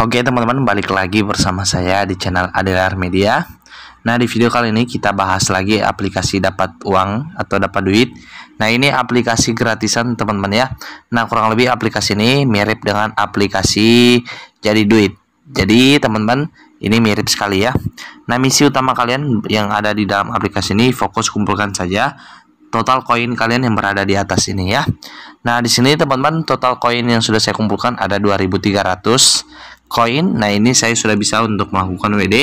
Oke teman-teman balik lagi bersama saya di channel Adelar Media Nah di video kali ini kita bahas lagi aplikasi dapat uang atau dapat duit Nah ini aplikasi gratisan teman-teman ya Nah kurang lebih aplikasi ini mirip dengan aplikasi jadi duit Jadi teman-teman ini mirip sekali ya Nah misi utama kalian yang ada di dalam aplikasi ini fokus kumpulkan saja total koin kalian yang berada di atas ini ya. Nah, di sini teman-teman total koin yang sudah saya kumpulkan ada 2300 koin. Nah, ini saya sudah bisa untuk melakukan WD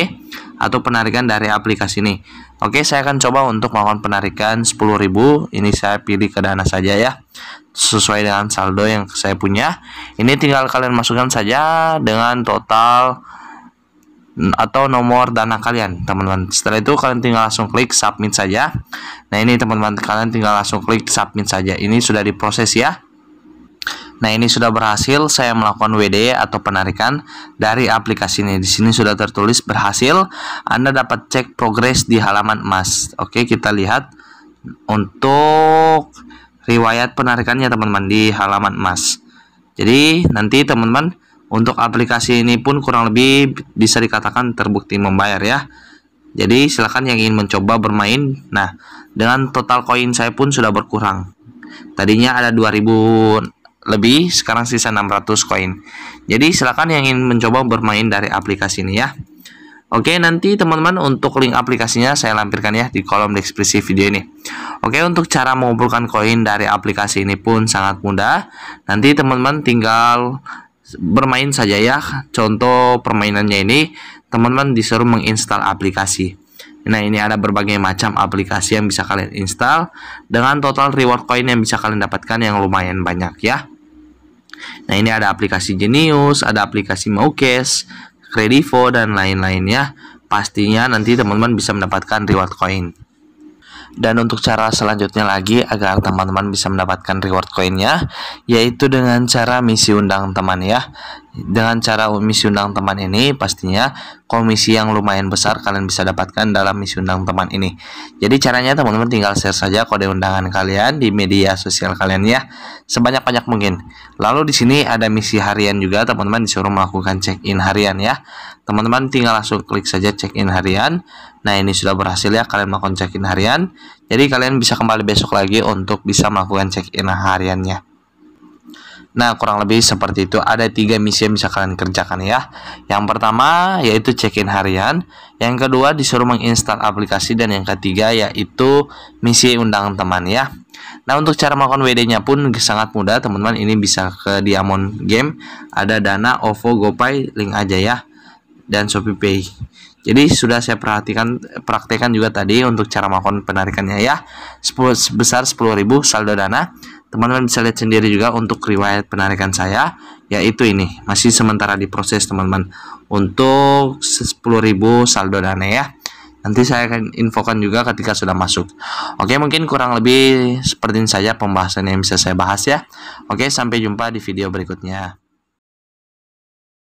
atau penarikan dari aplikasi ini. Oke, saya akan coba untuk melakukan penarikan 10.000. Ini saya pilih ke dana saja ya. Sesuai dengan saldo yang saya punya. Ini tinggal kalian masukkan saja dengan total atau nomor dana kalian teman-teman setelah itu kalian tinggal langsung klik submit saja nah ini teman-teman kalian tinggal langsung klik submit saja ini sudah diproses ya Nah, ini sudah berhasil saya melakukan WD atau penarikan dari aplikasi ini. Di sini sudah tertulis berhasil. Anda dapat cek progres di halaman emas. Oke, kita lihat untuk riwayat penarikannya teman-teman di halaman emas. Jadi, nanti teman-teman untuk aplikasi ini pun kurang lebih bisa dikatakan terbukti membayar ya. Jadi, silakan yang ingin mencoba bermain. Nah, dengan total koin saya pun sudah berkurang. Tadinya ada 2000 lebih sekarang sisa 600 koin jadi silakan yang ingin mencoba bermain dari aplikasi ini ya Oke nanti teman-teman untuk link aplikasinya saya lampirkan ya di kolom deskripsi video ini Oke untuk cara mengumpulkan koin dari aplikasi ini pun sangat mudah Nanti teman-teman tinggal bermain saja ya contoh permainannya ini teman-teman disuruh menginstal aplikasi Nah ini ada berbagai macam aplikasi yang bisa kalian install dengan total reward coin yang bisa kalian dapatkan yang lumayan banyak ya. Nah ini ada aplikasi Genius, ada aplikasi Maukes, Credivo dan lain-lainnya. Pastinya nanti teman-teman bisa mendapatkan reward coin. Dan untuk cara selanjutnya lagi agar teman-teman bisa mendapatkan reward koinnya yaitu dengan cara misi undang teman ya. Dengan cara misi undang teman ini pastinya komisi yang lumayan besar kalian bisa dapatkan dalam misi undang teman ini. Jadi caranya teman-teman tinggal share saja kode undangan kalian di media sosial kalian ya sebanyak-banyak mungkin. Lalu di sini ada misi harian juga teman-teman disuruh melakukan check-in harian ya teman-teman tinggal langsung klik saja check in harian nah ini sudah berhasil ya kalian melakukan check in harian jadi kalian bisa kembali besok lagi untuk bisa melakukan check in hariannya Nah, kurang lebih seperti itu. Ada tiga misi yang bisa kalian kerjakan ya. Yang pertama yaitu check-in harian. Yang kedua disuruh menginstal aplikasi. Dan yang ketiga yaitu misi undang teman ya. Nah, untuk cara melakukan WD-nya pun sangat mudah teman-teman. Ini bisa ke Diamond Game. Ada Dana, OVO, GoPay, link aja ya dan Shopee Pay. Jadi sudah saya perhatikan praktekan juga tadi untuk cara melakukan penarikannya ya. Sebesar 10.000 saldo dana. Teman-teman bisa lihat sendiri juga untuk riwayat penarikan saya yaitu ini. Masih sementara diproses teman-teman untuk 10.000 saldo dana ya. Nanti saya akan infokan juga ketika sudah masuk. Oke, mungkin kurang lebih seperti ini saja pembahasan yang bisa saya bahas ya. Oke, sampai jumpa di video berikutnya.